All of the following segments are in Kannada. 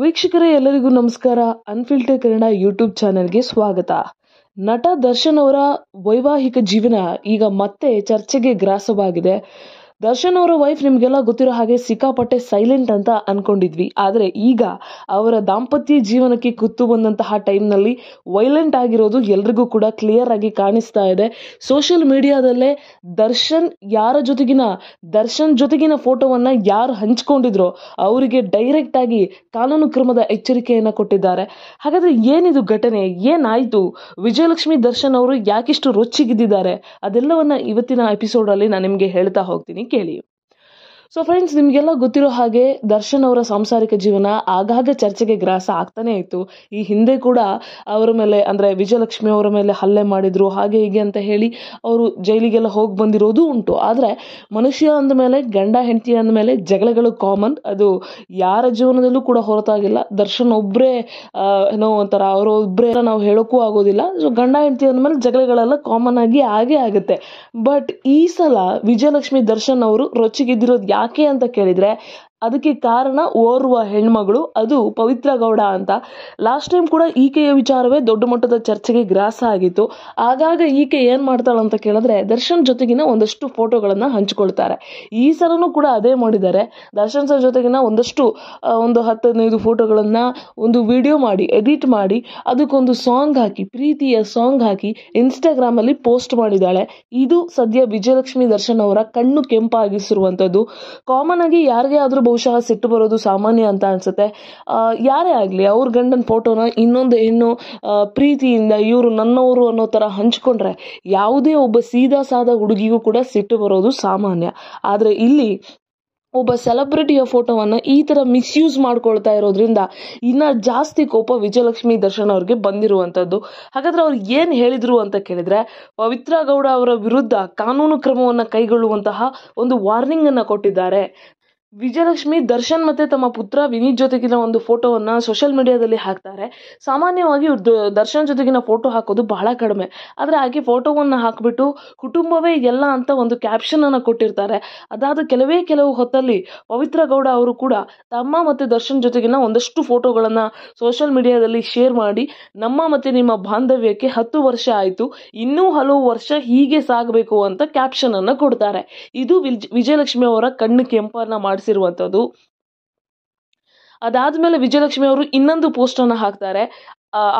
ವೀಕ್ಷಕರೇ ಎಲ್ಲರಿಗೂ ನಮಸ್ಕಾರ ಅನ್ಫಿಲ್ಟರ್ ಕನ್ನಡ ಯೂಟ್ಯೂಬ್ ಚಾನೆಲ್ಗೆ ಸ್ವಾಗತ ನಟ ದರ್ಶನ್ ಅವರ ವೈವಾಹಿಕ ಜೀವನ ಈಗ ಮತ್ತೆ ಚರ್ಚೆಗೆ ಗ್ರಾಸವಾಗಿದೆ ದರ್ಶನ್ ಅವರ ವೈಫ್ ನಿಮಗೆಲ್ಲ ಗೊತ್ತಿರೋ ಹಾಗೆ ಸಿಕ್ಕಾಪಟ್ಟೆ ಸೈಲೆಂಟ್ ಅಂತ ಅನ್ಕೊಂಡಿದ್ವಿ ಆದರೆ ಈಗ ಅವರ ದಾಂಪತ್ಯ ಜೀವನಕ್ಕೆ ಕುತ್ತು ಬಂದಂತಹ ಟೈಮ್ನಲ್ಲಿ ವೈಲೆಂಟ್ ಆಗಿರೋದು ಎಲ್ರಿಗೂ ಕೂಡ ಕ್ಲಿಯರ್ ಆಗಿ ಕಾಣಿಸ್ತಾ ಇದೆ ಸೋಷಿಯಲ್ ಮೀಡಿಯಾದಲ್ಲೇ ದರ್ಶನ್ ಯಾರ ಜೊತೆಗಿನ ದರ್ಶನ್ ಜೊತೆಗಿನ ಫೋಟೋವನ್ನು ಯಾರು ಹಂಚ್ಕೊಂಡಿದ್ರೋ ಅವರಿಗೆ ಡೈರೆಕ್ಟ್ ಆಗಿ ಕಾನೂನು ಕ್ರಮದ ಎಚ್ಚರಿಕೆಯನ್ನು ಕೊಟ್ಟಿದ್ದಾರೆ ಹಾಗಾದ್ರೆ ಏನಿದು ಘಟನೆ ಏನಾಯಿತು ವಿಜಯಲಕ್ಷ್ಮಿ ದರ್ಶನ್ ಅವರು ಯಾಕಿಷ್ಟು ರೊಚ್ಚಿಗಿದ್ದಿದ್ದಾರೆ ಅದೆಲ್ಲವನ್ನ ಇವತ್ತಿನ ಎಪಿಸೋಡಲ್ಲಿ ನಾನು ನಿಮಗೆ ಹೇಳ್ತಾ ಹೋಗ್ತೀನಿ கேள்வி ಸೊ ಫ್ರೆಂಡ್ಸ್ ನಿಮಗೆಲ್ಲ ಗೊತ್ತಿರೋ ಹಾಗೆ ದರ್ಶನ್ ಅವರ ಸಾಂಸಾರಿಕ ಜೀವನ ಆಗಾಗ ಚರ್ಚೆಗೆ ಗ್ರಾಸ ಆಗ್ತಾನೆ ಇತ್ತು ಈ ಹಿಂದೆ ಕೂಡ ಅವರ ಮೇಲೆ ಅಂದರೆ ವಿಜಯಲಕ್ಷ್ಮಿ ಅವರ ಮೇಲೆ ಹಲ್ಲೆ ಮಾಡಿದ್ರು ಹಾಗೆ ಹೀಗೆ ಅಂತ ಹೇಳಿ ಅವರು ಜೈಲಿಗೆಲ್ಲ ಹೋಗಿ ಬಂದಿರೋದು ಉಂಟು ಆದರೆ ಮನುಷ್ಯ ಅಂದ ಮೇಲೆ ಗಂಡ ಹೆಂಡತಿ ಅಂದ ಮೇಲೆ ಜಗಳಗಳು ಕಾಮನ್ ಅದು ಯಾರ ಜೀವನದಲ್ಲೂ ಕೂಡ ಹೊರತಾಗಿಲ್ಲ ದರ್ಶನ್ ಒಬ್ಬರೇ ಏನೋ ಒಂಥರ ಅವರು ಒಬ್ಬರೇ ನಾವು ಹೇಳೋಕ್ಕೂ ಆಗೋದಿಲ್ಲ ಸೊ ಗಂಡ ಹೆಂಡತಿ ಅಂದ ಮೇಲೆ ಜಗಳಗಳೆಲ್ಲ ಕಾಮನ್ ಆಗಿ ಹಾಗೇ ಆಗುತ್ತೆ ಬಟ್ ಈ ಸಲ ವಿಜಯಲಕ್ಷ್ಮಿ ದರ್ಶನ್ ಅವರು ರೊಚ್ಚಿಗೆದ್ದಿರೋದು ಯಾಕೆ ಅಂತ ಕೇಳಿದ್ರೆ ಅದಕ್ಕೆ ಕಾರಣ ಓರ್ವ ಹೆಣ್ಮಗಳು ಅದು ಪವಿತ್ರ ಗೌಡ ಅಂತ ಲಾಸ್ಟ್ ಟೈಮ್ ಕೂಡ ಈಕೆಯ ವಿಚಾರವೇ ದೊಡ್ಡ ಮಟ್ಟದ ಚರ್ಚೆಗೆ ಗ್ರಾಸ ಆಗಿತ್ತು ಆಗಾಗ ಈಕೆ ಏನು ಮಾಡ್ತಾಳೆ ಅಂತ ಕೇಳಿದ್ರೆ ದರ್ಶನ್ ಜೊತೆಗಿನ ಒಂದಷ್ಟು ಫೋಟೋಗಳನ್ನು ಹಂಚಿಕೊಳ್ತಾರೆ ಈ ಸಲನೂ ಕೂಡ ಅದೇ ಮಾಡಿದ್ದಾರೆ ದರ್ಶನ್ ಸರ್ ಜೊತೆಗಿನ ಒಂದಷ್ಟು ಒಂದು ಹತ್ತದೈದು ಫೋಟೋಗಳನ್ನು ಒಂದು ವಿಡಿಯೋ ಮಾಡಿ ಎಡಿಟ್ ಮಾಡಿ ಅದಕ್ಕೊಂದು ಸಾಂಗ್ ಹಾಕಿ ಪ್ರೀತಿಯ ಸಾಂಗ್ ಹಾಕಿ ಅಲ್ಲಿ ಪೋಸ್ಟ್ ಮಾಡಿದ್ದಾಳೆ ಇದು ಸದ್ಯ ವಿಜಯಲಕ್ಷ್ಮಿ ದರ್ಶನ್ ಅವರ ಕಣ್ಣು ಕೆಂಪಾಗಿಸಿರುವಂಥದ್ದು ಕಾಮನ್ ಆಗಿ ಯಾರಿಗೆ ಆದರೂ ಬಹುಶಃ ಸಿಟ್ಟು ಬರೋದು ಸಾಮಾನ್ಯ ಅಂತ ಅನಿಸುತ್ತೆ ಯಾರೇ ಆಗಲಿ ಅವ್ರ ಗಂಡನ ಫೋಟೋನ ಇನ್ನೊಂದು ಹೆಣ್ಣು ಪ್ರೀತಿಯಿಂದ ಇವರು ನನ್ನವರು ಅನ್ನೋ ಥರ ಹಂಚ್ಕೊಂಡ್ರೆ ಯಾವುದೇ ಒಬ್ಬ ಸೀದಾ ಸಾದ ಹುಡುಗಿಗೂ ಕೂಡ ಸಿಟ್ಟು ಬರೋದು ಸಾಮಾನ್ಯ ಆದರೆ ಇಲ್ಲಿ ಒಬ್ಬ ಸೆಲೆಬ್ರಿಟಿಯ ಫೋಟೋವನ್ನ ಈ ತರ ಮಿಸ್ಯೂಸ್ ಮಾಡ್ಕೊಳ್ತಾ ಇರೋದ್ರಿಂದ ಇನ್ನ ಜಾಸ್ತಿ ಕೋಪ ವಿಜಯಲಕ್ಷ್ಮಿ ದರ್ಶನ್ ಅವ್ರಿಗೆ ಬಂದಿರುವಂತದ್ದು ಹಾಗಾದ್ರೆ ಅವ್ರು ಏನ್ ಹೇಳಿದ್ರು ಅಂತ ಕೇಳಿದ್ರೆ ಪವಿತ್ರ ಗೌಡ ಅವರ ವಿರುದ್ಧ ಕಾನೂನು ಕ್ರಮವನ್ನ ಕೈಗೊಳ್ಳುವಂತಹ ಒಂದು ವಾರ್ನಿಂಗ್ ಅನ್ನ ಕೊಟ್ಟಿದ್ದಾರೆ ವಿಜಯಲಕ್ಷ್ಮಿ ದರ್ಶನ್ ಮತ್ತು ತಮ್ಮ ಪುತ್ರ ವಿನೀತ್ ಜೊತೆಗಿನ ಒಂದು ಫೋಟೋವನ್ನು ಸೋಷಲ್ ಮೀಡಿಯಾದಲ್ಲಿ ಹಾಕ್ತಾರೆ ಸಾಮಾನ್ಯವಾಗಿ ದರ್ಶನ್ ಜೊತೆಗಿನ ಫೋಟೋ ಹಾಕೋದು ಬಹಳ ಕಡಿಮೆ ಆದರೆ ಆಕೆ ಫೋಟೋವನ್ನು ಹಾಕಿಬಿಟ್ಟು ಕುಟುಂಬವೇ ಎಲ್ಲ ಅಂತ ಒಂದು ಕ್ಯಾಪ್ಷನ್ ಅನ್ನ ಕೊಟ್ಟಿರ್ತಾರೆ ಅದಾದ ಕೆಲವೇ ಕೆಲವು ಹೊತ್ತಲ್ಲಿ ಪವಿತ್ರ ಗೌಡ ಅವರು ಕೂಡ ತಮ್ಮ ಮತ್ತು ದರ್ಶನ್ ಜೊತೆಗಿನ ಒಂದಷ್ಟು ಫೋಟೋಗಳನ್ನ ಸೋಷಿಯಲ್ ಮೀಡಿಯಾದಲ್ಲಿ ಶೇರ್ ಮಾಡಿ ನಮ್ಮ ಮತ್ತೆ ನಿಮ್ಮ ಬಾಂಧವ್ಯಕ್ಕೆ ಹತ್ತು ವರ್ಷ ಆಯಿತು ಇನ್ನೂ ಹಲವು ವರ್ಷ ಹೀಗೆ ಸಾಗಬೇಕು ಅಂತ ಕ್ಯಾಪ್ಷನ್ ಅನ್ನ ಕೊಡ್ತಾರೆ ಇದು ವಿಜಯಲಕ್ಷ್ಮಿ ಅವರ ಕಣ್ಣು ಕೆಂಪನ್ನು ಮಾಡಿ ಮಾಡಿಸಿರುವಂಥದ್ದು ಅದಾದಮೇಲೆ ವಿಜಯಲಕ್ಷ್ಮಿ ಅವರು ಇನ್ನೊಂದು ಪೋಸ್ಟನ್ನು ಹಾಕ್ತಾರೆ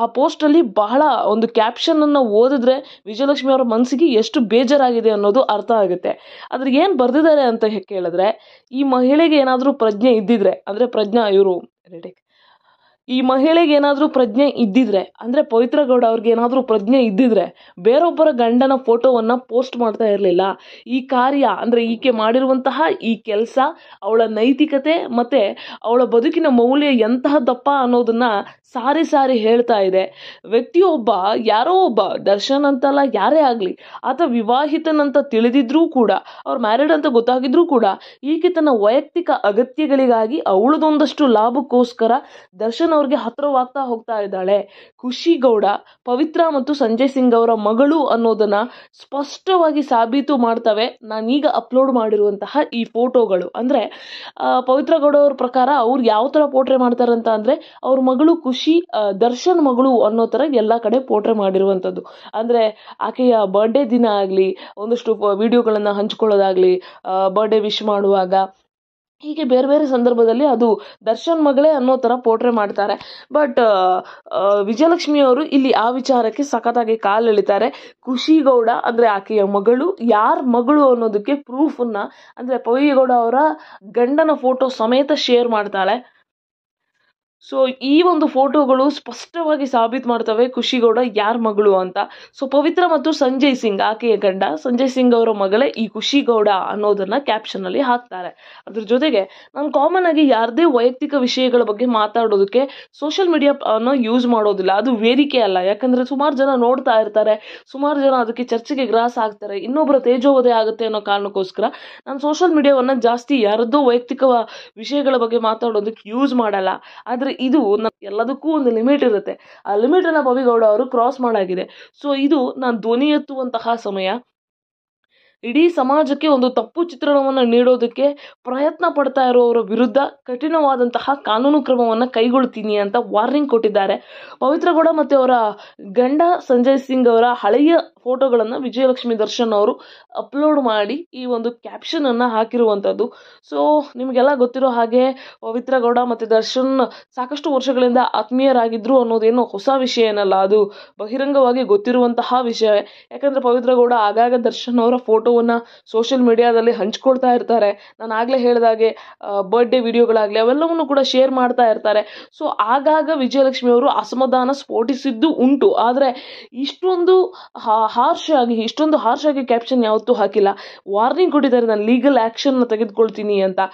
ಆ ಪೋಸ್ಟಲ್ಲಿ ಬಹಳ ಒಂದು ಕ್ಯಾಪ್ಷನನ್ನು ಓದಿದ್ರೆ ವಿಜಯಲಕ್ಷ್ಮಿ ಅವರ ಮನಸ್ಸಿಗೆ ಎಷ್ಟು ಬೇಜಾರಾಗಿದೆ ಅನ್ನೋದು ಅರ್ಥ ಆಗುತ್ತೆ ಆದರೆ ಏನು ಬರೆದಿದ್ದಾರೆ ಅಂತ ಕೇಳಿದ್ರೆ ಈ ಮಹಿಳೆಗೆ ಏನಾದರೂ ಪ್ರಜ್ಞೆ ಇದ್ದಿದ್ರೆ ಅಂದರೆ ಪ್ರಜ್ಞಾ ಇವರು ಈ ಮಹಿಳೆಗೆ ಏನಾದರೂ ಪ್ರಜ್ಞೆ ಇದ್ದಿದ್ರೆ ಅಂದರೆ ಪವಿತ್ರ ಗೌಡ ಅವ್ರಿಗೆ ಏನಾದರೂ ಪ್ರಜ್ಞೆ ಇದ್ದಿದ್ರೆ ಬೇರೊಬ್ಬರ ಗಂಡನ ಫೋಟೋವನ್ನು ಪೋಸ್ಟ್ ಮಾಡ್ತಾ ಇರಲಿಲ್ಲ ಈ ಕಾರ್ಯ ಅಂದರೆ ಈಕೆ ಮಾಡಿರುವಂತಹ ಈ ಕೆಲಸ ಅವಳ ನೈತಿಕತೆ ಮತ್ತು ಅವಳ ಬದುಕಿನ ಮೌಲ್ಯ ದಪ್ಪ ಅನ್ನೋದನ್ನು ಸಾರಿ ಸಾರಿ ಹೇಳ್ತಾ ಇದೆ ವ್ಯಕ್ತಿಯೊಬ್ಬ ಯಾರೋ ಒಬ್ಬ ದರ್ಶನ್ ಅಂತಲ್ಲ ಯಾರೇ ಆಗಲಿ ಆತ ವಿವಾಹಿತನಂತ ತಿಳಿದಿದ್ರೂ ಕೂಡ ಅವ್ರು ಮ್ಯಾರಿಡ್ ಅಂತ ಗೊತ್ತಾಗಿದ್ರೂ ಕೂಡ ಈಕೆ ತನ್ನ ವೈಯಕ್ತಿಕ ಅಗತ್ಯಗಳಿಗಾಗಿ ಅವಳದೊಂದಷ್ಟು ಲಾಭಕ್ಕೋಸ್ಕರ ದರ್ಶನ್ ಅವ್ರಿಗೆ ಹತ್ರವಾಗ್ತಾ ಹೋಗ್ತಾ ಇದ್ದಾಳೆ ಖುಷಿ ಗೌಡ ಪವಿತ್ರ ಮತ್ತು ಸಂಜಯ್ ಸಿಂಗ್ ಅವರ ಮಗಳು ಅನ್ನೋದನ್ನ ಸ್ಪಷ್ಟವಾಗಿ ಸಾಬೀತು ಮಾಡ್ತವೆ ನಾನೀಗ ಅಪ್ಲೋಡ್ ಮಾಡಿರುವಂತಹ ಈ ಫೋಟೋಗಳು ಅಂದ್ರೆ ಪವಿತ್ರ ಗೌಡ ಅವ್ರ ಪ್ರಕಾರ ಅವ್ರು ಯಾವ ತರ ಪೋಟ್ರೆ ಮಾಡ್ತಾರಂತ ಅಂದ್ರೆ ಅವ್ರ ಮಗಳು ಖುಷಿ ದರ್ಶನ್ ಮಗಳು ಅನ್ನೋ ತರ ಎಲ್ಲ ಕಡೆ ಪೋಟ್ರೆ ಮಾಡಿರುವಂತದ್ದು ಅಂದ್ರೆ ಆಕೆಯ ಬರ್ಡೇ ದಿನ ಆಗಲಿ ಒಂದಷ್ಟು ವಿಡಿಯೋಗಳನ್ನು ಹಂಚ್ಕೊಳ್ಳೋದಾಗಲಿ ಬರ್ಡೇ ವಿಶ್ ಮಾಡುವಾಗ ಹೀಗೆ ಬೇರೆ ಬೇರೆ ಸಂದರ್ಭದಲ್ಲಿ ಅದು ದರ್ಶನ್ ಮಗಳೇ ಅನ್ನೋ ಥರ ಪೋರ್ಟ್ರೇ ಮಾಡ್ತಾರೆ ಬಟ್ ವಿಜಯಲಕ್ಷ್ಮಿಯವರು ಇಲ್ಲಿ ಆ ವಿಚಾರಕ್ಕೆ ಸಖತ್ತಾಗಿ ಕಾಲೆಳಿತಾರೆ ಖುಷಿಗೌಡ ಅಂದರೆ ಆಕೆಯ ಮಗಳು ಯಾರ ಮಗಳು ಅನ್ನೋದಕ್ಕೆ ಪ್ರೂಫನ್ನು ಅಂದರೆ ಪವಿಗೌಡ ಅವರ ಗಂಡನ ಫೋಟೋ ಸಮೇತ ಶೇರ್ ಮಾಡ್ತಾಳೆ ಸೊ ಈ ಒಂದು ಫೋಟೋಗಳು ಸ್ಪಷ್ಟವಾಗಿ ಸಾಬೀತು ಮಾಡ್ತವೆ ಖುಷಿಗೌಡ ಯಾರ ಮಗಳು ಅಂತ ಸೊ ಪವಿತ್ರ ಮತ್ತು ಸಂಜಯ್ ಸಿಂಗ್ ಆಕೆಯ ಗಂಡ ಸಂಜಯ್ ಸಿಂಗ್ ಅವರ ಮಗಳೇ ಈ ಖುಷಿಗೌಡ ಕ್ಯಾಪ್ಷನ್ ಅಲ್ಲಿ ಹಾಕ್ತಾರೆ ಅದ್ರ ಜೊತೆಗೆ ನಾನು ಕಾಮನ್ ಆಗಿ ಯಾರದೇ ವೈಯಕ್ತಿಕ ವಿಷಯಗಳ ಬಗ್ಗೆ ಮಾತಾಡೋದಕ್ಕೆ ಸೋಷಿಯಲ್ ಮೀಡಿಯಾ ಅನ್ನೋ ಯೂಸ್ ಮಾಡೋದಿಲ್ಲ ಅದು ವೇದಿಕೆ ಅಲ್ಲ ಯಾಕಂದ್ರೆ ಸುಮಾರು ಜನ ನೋಡ್ತಾ ಇರ್ತಾರೆ ಸುಮಾರು ಜನ ಅದಕ್ಕೆ ಚರ್ಚೆಗೆ ಗ್ರಾಸ್ ಆಗ್ತಾರೆ ಇನ್ನೊಬ್ಬರ ತೇಜೋವಧೆ ಆಗುತ್ತೆ ಅನ್ನೋ ಕಾರಣಕ್ಕೋಸ್ಕರ ನಾನು ಸೋಷಿಯಲ್ ಮೀಡಿಯಾವನ್ನ ಜಾಸ್ತಿ ಯಾರದ್ದೋ ವೈಯಕ್ತಿಕ ವಿಷಯಗಳ ಬಗ್ಗೆ ಮಾತಾಡೋದಕ್ಕೆ ಯೂಸ್ ಮಾಡಲ್ಲ ಆದರೆ ಯಾಕಂದ್ರೆ ಇದು ಎಲ್ಲದಕ್ಕೂ ಒಂದು ಲಿಮಿಟ್ ಇರುತ್ತೆ ಆ ಲಿಮಿಟನ್ನು ಬವಿಗೌಡ ಅವರು ಕ್ರಾಸ್ ಮಾಡಾಗಿದೆ ಸೊ ಇದು ನಾನು ಧ್ವನಿ ಎತ್ತುವಂತಹ ಸಮಯ ಇಡೀ ಸಮಾಜಕ್ಕೆ ಒಂದು ತಪ್ಪು ಚಿತ್ರಣವನ್ನು ನೀಡೋದಕ್ಕೆ ಪ್ರಯತ್ನ ಪಡ್ತಾ ಇರುವವರ ವಿರುದ್ಧ ಕಠಿಣವಾದಂತಹ ಕಾನೂನು ಕ್ರಮವನ್ನು ಕೈಗೊಳ್ತೀನಿ ಅಂತ ವಾರ್ನಿಂಗ್ ಕೊಟ್ಟಿದ್ದಾರೆ ಪವಿತ್ರಗೌಡ ಮತ್ತು ಅವರ ಗಂಡ ಸಂಜಯ್ ಸಿಂಗ್ ಅವರ ಹಳೆಯ ಫೋಟೋಗಳನ್ನು ವಿಜಯಲಕ್ಷ್ಮಿ ದರ್ಶನ್ ಅವರು ಅಪ್ಲೋಡ್ ಮಾಡಿ ಈ ಒಂದು ಕ್ಯಾಪ್ಷನನ್ನು ಹಾಕಿರುವಂಥದ್ದು ಸೊ ನಿಮಗೆಲ್ಲ ಗೊತ್ತಿರೋ ಹಾಗೆ ಪವಿತ್ರ ಗೌಡ ಮತ್ತು ದರ್ಶನ್ ಸಾಕಷ್ಟು ವರ್ಷಗಳಿಂದ ಆತ್ಮೀಯರಾಗಿದ್ದರು ಅನ್ನೋದೇನು ಹೊಸ ವಿಷಯ ಏನಲ್ಲ ಅದು ಬಹಿರಂಗವಾಗಿ ಗೊತ್ತಿರುವಂತಹ ವಿಷಯ ಯಾಕಂದರೆ ಪವಿತ್ರ ಗೌಡ ಆಗಾಗ ದರ್ಶನ್ ಅವರ ಫೋಟೋವನ್ನು ಸೋಷಿಯಲ್ ಮೀಡಿಯಾದಲ್ಲಿ ಹಂಚ್ಕೊಳ್ತಾ ಇರ್ತಾರೆ ನಾನು ಆಗಲೇ ಹೇಳಿದಾಗೆ ಬರ್ಡೇ ವಿಡಿಯೋಗಳಾಗಲಿ ಅವೆಲ್ಲವನ್ನು ಕೂಡ ಶೇರ್ ಮಾಡ್ತಾ ಇರ್ತಾರೆ ಸೊ ಆಗಾಗ ವಿಜಯಲಕ್ಷ್ಮಿ ಅವರು ಅಸಮಾಧಾನ ಸ್ಫೋಟಿಸಿದ್ದು ಉಂಟು ಆದರೆ ಇಷ್ಟೊಂದು ಹಾರ್ಶ್ ಆಗಿ ಇಷ್ಟೊಂದು ಹಾರ್ಶ್ ಆಗಿ ಕ್ಯಾಪ್ಷನ್ ಯಾವತ್ತೂ ಹಾಕಿಲ್ಲ ವಾರ್ನಿಂಗ್ ಕೊಟ್ಟಿದ್ದಾರೆ ನಾನು ಲೀಗಲ್ ಆಕ್ಷನ್ ತೆಗೆದುಕೊಳ್ತೀನಿ ಅಂತ